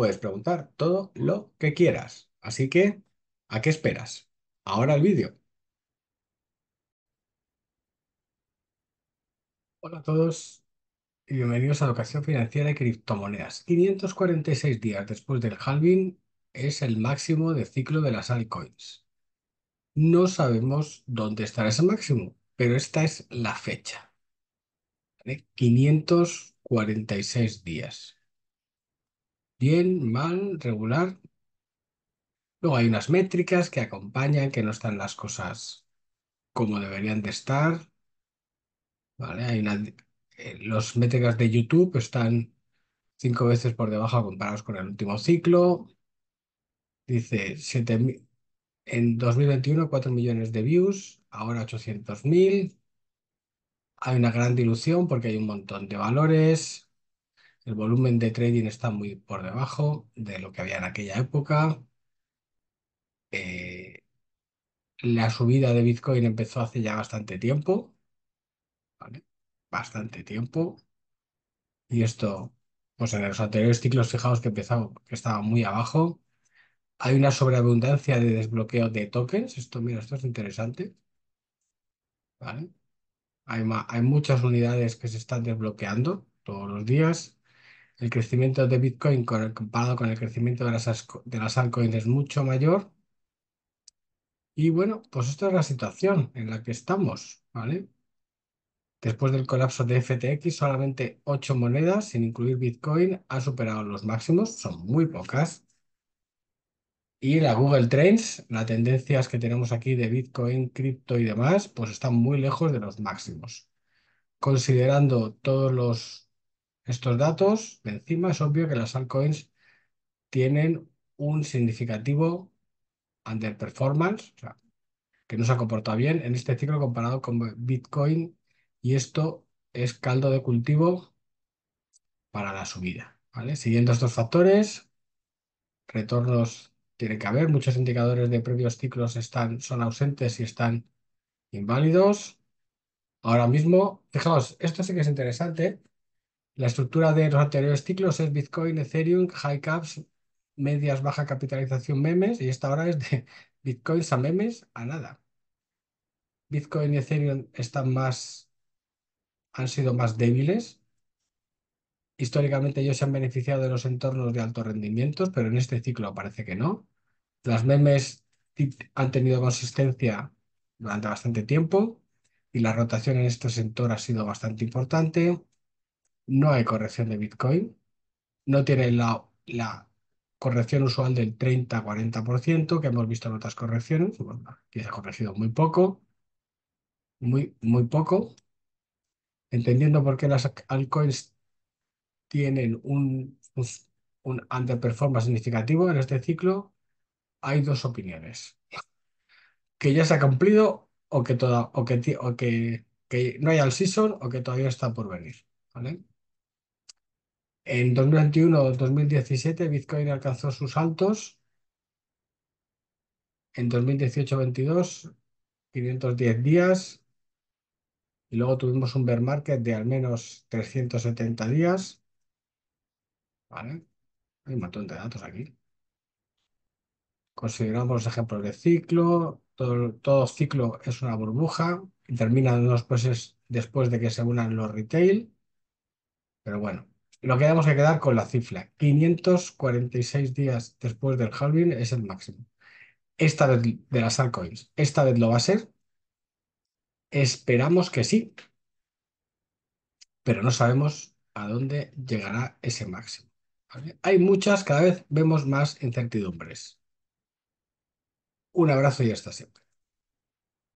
puedes preguntar todo lo que quieras. Así que, ¿a qué esperas? Ahora el vídeo. Hola a todos y bienvenidos a Educación Financiera de Criptomonedas. 546 días después del halving es el máximo de ciclo de las altcoins. No sabemos dónde estará ese máximo, pero esta es la fecha. 546 días bien, mal, regular. Luego hay unas métricas que acompañan que no están las cosas como deberían de estar. ¿Vale? Eh, los métricas de YouTube están cinco veces por debajo comparados con el último ciclo. Dice, en 2021 4 millones de views, ahora 800.000. mil. Hay una gran dilución porque hay un montón de valores. El volumen de trading está muy por debajo de lo que había en aquella época. Eh, la subida de Bitcoin empezó hace ya bastante tiempo. Bastante tiempo. Y esto, pues en los anteriores ciclos, fijaos que empezaba, que estaba muy abajo. Hay una sobreabundancia de desbloqueo de tokens. Esto, mira, esto es interesante. Hay, hay muchas unidades que se están desbloqueando todos los días el crecimiento de Bitcoin comparado con el crecimiento de las, de las altcoins es mucho mayor. Y bueno, pues esta es la situación en la que estamos, ¿vale? Después del colapso de FTX, solamente 8 monedas, sin incluir Bitcoin, ha superado los máximos, son muy pocas. Y la Google Trends, las tendencias que tenemos aquí de Bitcoin, cripto y demás, pues están muy lejos de los máximos. Considerando todos los estos datos. de Encima es obvio que las altcoins tienen un significativo underperformance, o sea, que no se ha comportado bien en este ciclo comparado con Bitcoin y esto es caldo de cultivo para la subida. Siguiendo estos factores, retornos tiene que haber, muchos indicadores de previos ciclos están, son ausentes y están inválidos. Ahora mismo, fijaos, esto sí que es interesante la estructura de los anteriores ciclos es Bitcoin, Ethereum, high caps, medias, baja capitalización, memes, y esta ahora es de Bitcoins a memes a nada. Bitcoin y Ethereum están más, han sido más débiles. Históricamente ellos se han beneficiado de los entornos de alto rendimientos, pero en este ciclo parece que no. Las memes han tenido consistencia durante bastante tiempo y la rotación en este sector ha sido bastante importante no hay corrección de Bitcoin, no tiene la, corrección usual del 30-40% que hemos visto en otras correcciones, bueno, que se ha corregido muy poco, muy, muy poco, entendiendo por qué las altcoins tienen un, underperformance significativo en este ciclo, hay dos opiniones. Que ya se ha cumplido o que, no hay al season o que todavía está por venir. ¿vale? En 2021-2017 Bitcoin alcanzó sus altos. En 2018-22, 510 días. Y luego tuvimos un bear market de al menos 370 días. ¿Vale? Hay un montón de datos aquí. Consideramos los ejemplos de ciclo. Todo, ciclo es una burbuja y termina unos después de que se unan los retail. Pero bueno, lo que tenemos que quedar con la cifra. 546 días después del halving es el máximo. Esta vez de las altcoins, ¿esta vez lo va a ser? Esperamos que sí, pero no sabemos a dónde llegará ese máximo. Hay muchas, cada vez vemos más incertidumbres. Un abrazo y hasta siempre.